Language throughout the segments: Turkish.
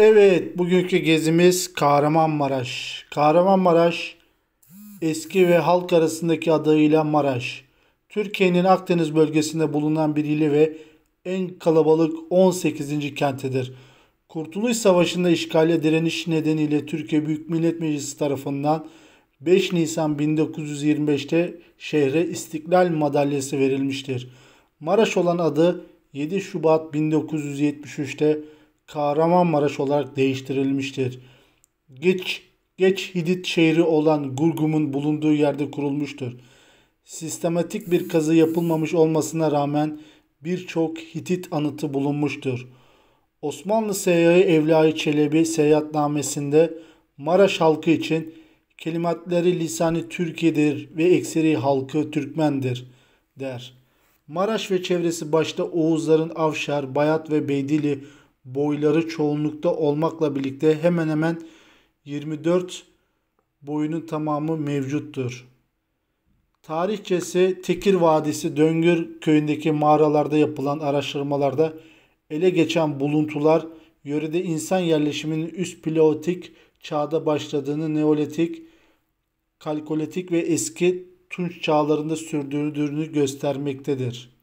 Evet, bugünkü gezimiz Kahramanmaraş. Kahramanmaraş eski ve halk arasındaki adıyla Maraş. Türkiye'nin Akdeniz bölgesinde bulunan bir ili ve en kalabalık 18. kentidir. Kurtuluş Savaşı'nda işgale direniş nedeniyle Türkiye Büyük Millet Meclisi tarafından 5 Nisan 1925'te şehre İstiklal Madalyası verilmiştir. Maraş olan adı 7 Şubat 1973'te Kahramanmaraş olarak değiştirilmiştir. Geç, geç Hidit şehri olan Gurgum'un bulunduğu yerde kurulmuştur. Sistematik bir kazı yapılmamış olmasına rağmen birçok Hitit anıtı bulunmuştur. Osmanlı Seyyahı Evliya Çelebi seyahatnamesinde Maraş halkı için kelimatleri lisanı Türkiye'dir ve ekseri halkı Türkmendir der. Maraş ve çevresi başta Oğuzların Avşar, Bayat ve Beydili boyları çoğunlukta olmakla birlikte hemen hemen 24 boyunun tamamı mevcuttur. Tarihçesi Tekir Vadisi Döngür köyündeki mağaralarda yapılan araştırmalarda ele geçen buluntular yörede insan yerleşiminin üst paleolitik çağda başladığını Neolitik, Kalkolitik ve eski Tunç çağlarında sürdürdüğünü göstermektedir.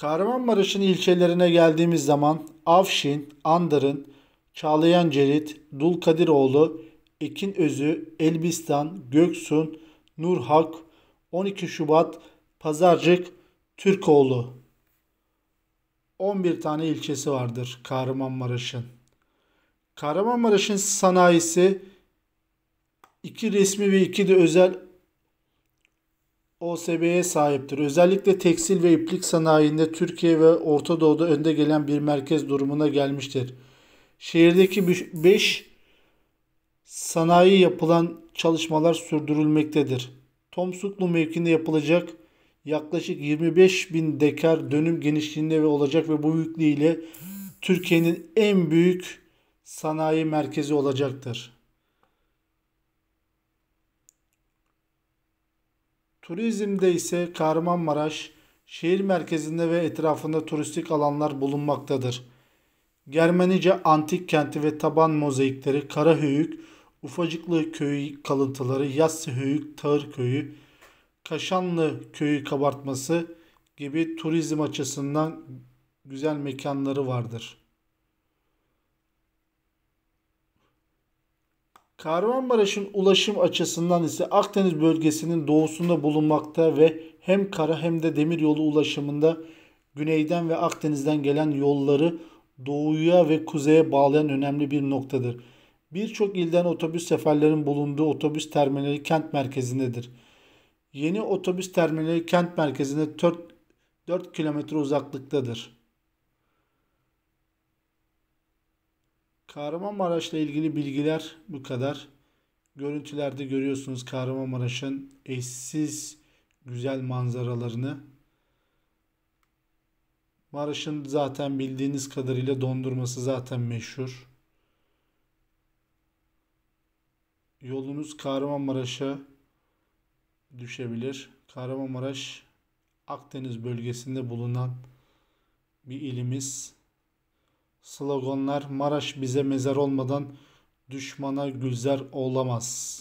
Kahramanmaraş'ın ilçelerine geldiğimiz zaman Avşin, Andırın, Çağlayan Cerit, Kadiroğlu, Ekin Özü, Elbistan, Göksun, Nurhak, 12 Şubat, Pazarcık, Türkoğlu. 11 tane ilçesi vardır Kahramanmaraş'ın. Kahramanmaraş'ın sanayisi iki resmi ve iki de özel OSB'ye sahiptir. Özellikle tekstil ve iplik sanayinde Türkiye ve Orta Doğu'da önde gelen bir merkez durumuna gelmiştir. Şehirdeki 5 sanayi yapılan çalışmalar sürdürülmektedir. Tomsuklu mevkinde yapılacak yaklaşık 25 bin dekar dönüm genişliğinde ve olacak ve bu büyüklüğüyle Türkiye'nin en büyük sanayi merkezi olacaktır. Turizmde ise Kahramanmaraş, şehir merkezinde ve etrafında turistik alanlar bulunmaktadır. Germenice antik kenti ve taban mozaikleri Karahöyük, Ufacıklı köyü kalıntıları, Yassı Höyük, Tağır köyü, Kaşanlı köyü kabartması gibi turizm açısından güzel mekanları vardır. Kahramanmaraş'ın ulaşım açısından ise Akdeniz bölgesinin doğusunda bulunmakta ve hem kara hem de demir yolu ulaşımında güneyden ve Akdeniz'den gelen yolları doğuya ve kuzeye bağlayan önemli bir noktadır. Birçok ilden otobüs seferlerin bulunduğu otobüs terminali kent merkezindedir. Yeni otobüs terminali kent merkezine 4, 4 kilometre uzaklıktadır. Kahramanmaraş'la ilgili bilgiler bu kadar. Görüntülerde görüyorsunuz Kahramanmaraş'ın eşsiz güzel manzaralarını. Maraş'ın zaten bildiğiniz kadarıyla dondurması zaten meşhur. Yolunuz Kahramanmaraş'a düşebilir. Kahramanmaraş Akdeniz bölgesinde bulunan bir ilimiz. Sloganlar Maraş bize mezar olmadan düşmana gülzer olamaz.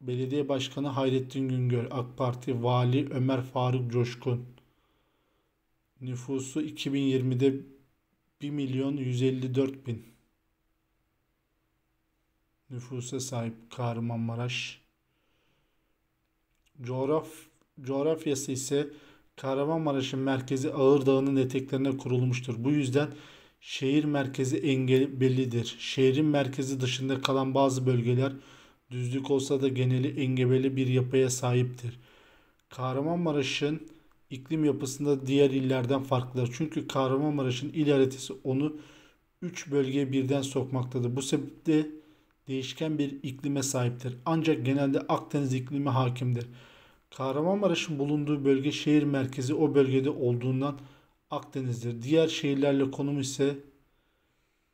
Belediye Başkanı Hayrettin Güngör, AK Parti Vali Ömer Faruk Coşkun. Nüfusu 2020'de 1 milyon 154 bin. Nüfusa sahip Kahramanmaraş. Coğraf coğrafyası ise Kahramanmaraş'ın merkezi Ağır Dağı'nın eteklerine kurulmuştur. Bu yüzden şehir merkezi engebelidir. Şehrin merkezi dışında kalan bazı bölgeler düzlük olsa da geneli engebeli bir yapıya sahiptir. Kahramanmaraş'ın iklim yapısında diğer illerden farklıdır. Çünkü Kahramanmaraş'ın il haritası onu 3 bölgeye birden sokmaktadır. Bu sebeple değişken bir iklime sahiptir. Ancak genelde Akdeniz iklimi hakimdir. Kahramanmaraş'ın bulunduğu bölge şehir merkezi o bölgede olduğundan Akdeniz'dir. Diğer şehirlerle konum ise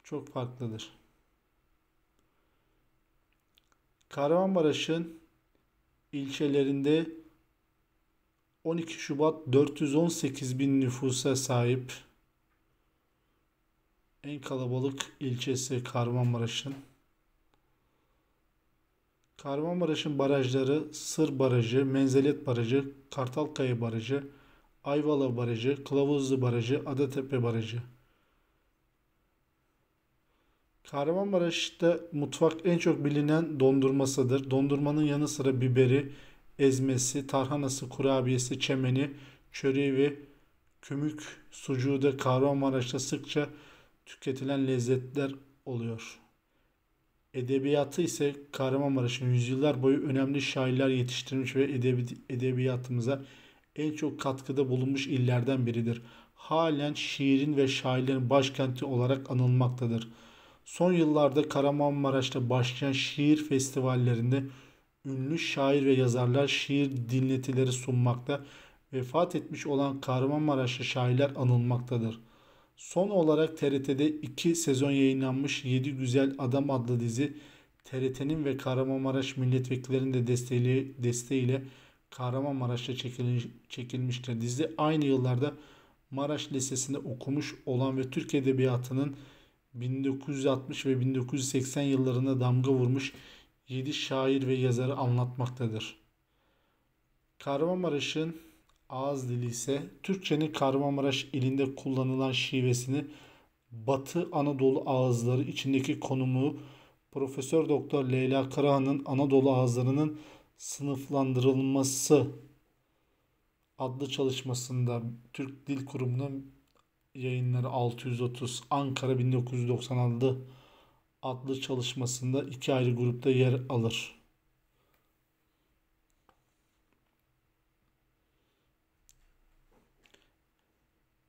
çok farklıdır. Kahramanmaraş'ın ilçelerinde 12 Şubat 418 bin nüfusa sahip en kalabalık ilçesi Kahramanmaraş'ın. Kahramanmaraş'ın barajları Sır Barajı, Menzelet Barajı, Kartalkaya Barajı, Ayvalı Barajı, Kılavuzlu Barajı, Adatepe Barajı. Kahramanmaraş'ta mutfak en çok bilinen dondurmasıdır. Dondurmanın yanı sıra biberi, ezmesi, tarhanası, kurabiyesi, çemeni, çöreği ve kümük sucuğu da Kahramanmaraş'ta sıkça tüketilen lezzetler oluyor. Edebiyatı ise Kahramanmaraş'ın yüzyıllar boyu önemli şairler yetiştirmiş ve edebi, edebiyatımıza en çok katkıda bulunmuş illerden biridir. Halen şiirin ve şairlerin başkenti olarak anılmaktadır. Son yıllarda Kahramanmaraş'ta başlayan şiir festivallerinde ünlü şair ve yazarlar şiir dinletileri sunmakta, vefat etmiş olan Kahramanmaraşlı şairler anılmaktadır.'' Son olarak TRT'de 2 sezon yayınlanmış 7 Güzel Adam adlı dizi TRT'nin ve Kahramanmaraş milletvekillerinin de desteğiyle, desteğiyle Kahramanmaraş'ta çekilmiş, çekilmiştir. Dizi aynı yıllarda Maraş Lisesi'nde okumuş olan ve Türk Edebiyatı'nın 1960 ve 1980 yıllarında damga vurmuş 7 şair ve yazarı anlatmaktadır. Kahramanmaraş'ın ağız dili ise Türkçenin Kahramanmaraş ilinde kullanılan şivesini Batı Anadolu ağızları içindeki konumu Profesör Doktor Leyla Karahan'ın Anadolu ağızlarının sınıflandırılması adlı çalışmasında Türk Dil Kurumu'nun yayınları 630 Ankara 1996 adlı çalışmasında iki ayrı grupta yer alır.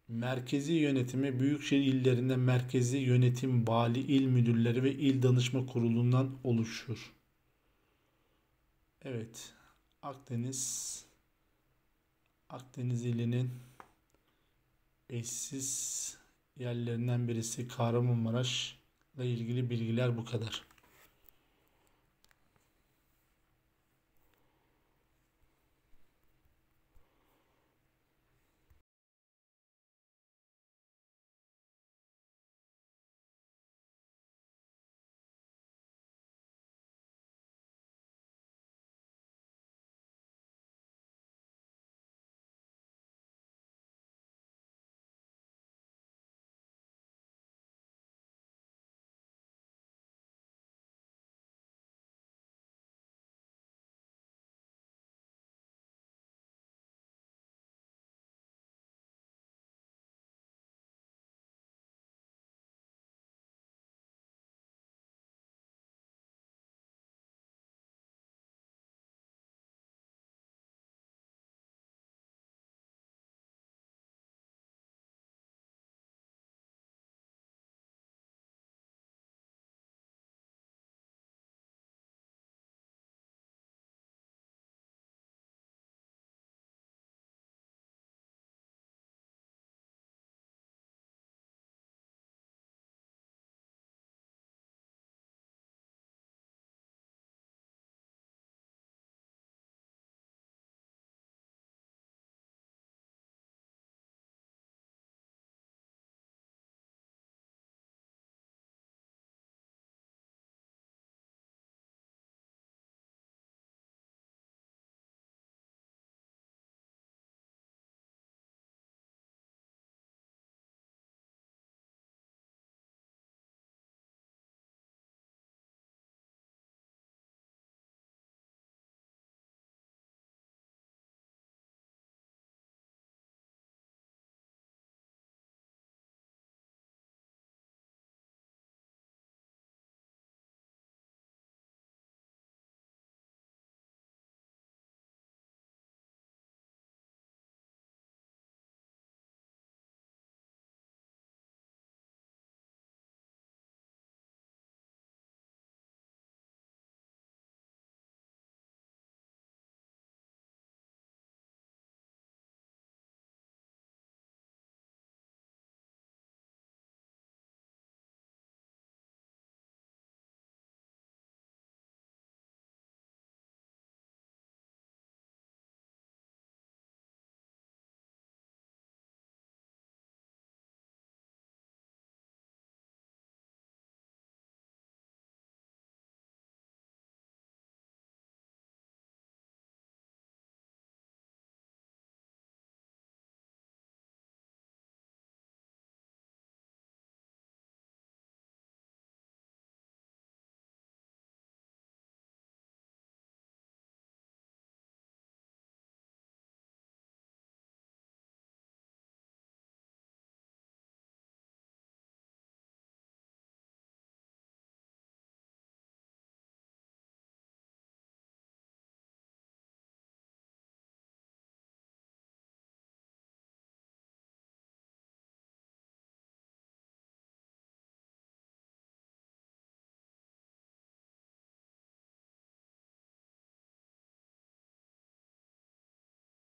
merkezi yönetimi büyükşehir illerinde merkezi yönetim vali il müdürleri ve il danışma kurulundan oluşur. Evet. Akdeniz Akdeniz ilinin eşsiz yerlerinden birisi ile ilgili bilgiler bu kadar.